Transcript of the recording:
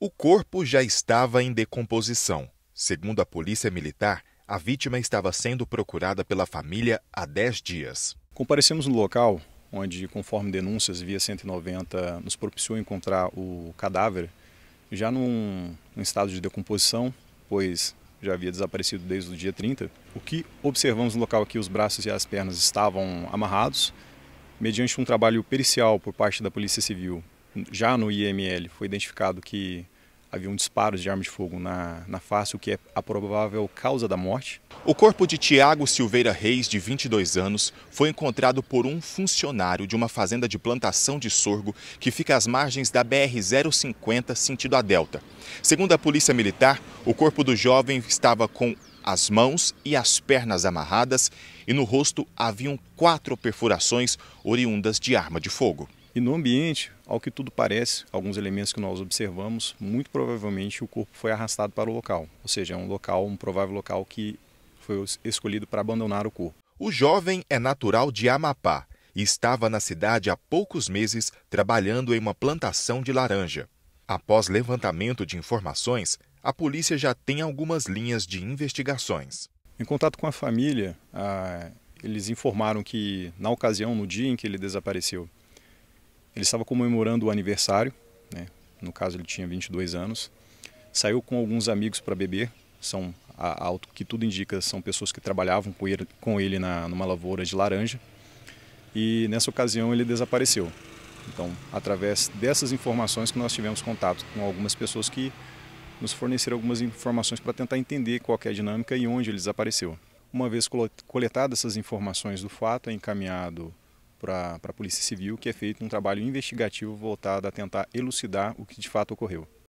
O corpo já estava em decomposição. Segundo a polícia militar, a vítima estava sendo procurada pela família há 10 dias. Comparecemos no local onde, conforme denúncias via 190, nos propiciou encontrar o cadáver já num, num estado de decomposição, pois já havia desaparecido desde o dia 30. O que observamos no local aqui, é os braços e as pernas estavam amarrados, mediante um trabalho pericial por parte da Polícia Civil já no IML foi identificado que havia um disparo de arma de fogo na, na face, o que é a provável causa da morte. O corpo de Tiago Silveira Reis, de 22 anos, foi encontrado por um funcionário de uma fazenda de plantação de sorgo que fica às margens da BR-050, sentido a Delta. Segundo a Polícia Militar, o corpo do jovem estava com as mãos e as pernas amarradas e no rosto haviam quatro perfurações oriundas de arma de fogo. E no ambiente, ao que tudo parece, alguns elementos que nós observamos, muito provavelmente o corpo foi arrastado para o local, ou seja, é um local, um provável local que foi escolhido para abandonar o corpo. O jovem é natural de Amapá e estava na cidade há poucos meses trabalhando em uma plantação de laranja. Após levantamento de informações, a polícia já tem algumas linhas de investigações. Em contato com a família, ah, eles informaram que, na ocasião, no dia em que ele desapareceu, ele estava comemorando o aniversário, né? no caso ele tinha 22 anos. Saiu com alguns amigos para beber, são ao que tudo indica são pessoas que trabalhavam com ele, com ele na, numa lavoura de laranja. E nessa ocasião ele desapareceu. Então, através dessas informações que nós tivemos contato com algumas pessoas que nos forneceram algumas informações para tentar entender qual é a dinâmica e onde ele desapareceu. Uma vez coletadas essas informações do fato, é encaminhado para a Polícia Civil, que é feito um trabalho investigativo voltado a tentar elucidar o que de fato ocorreu.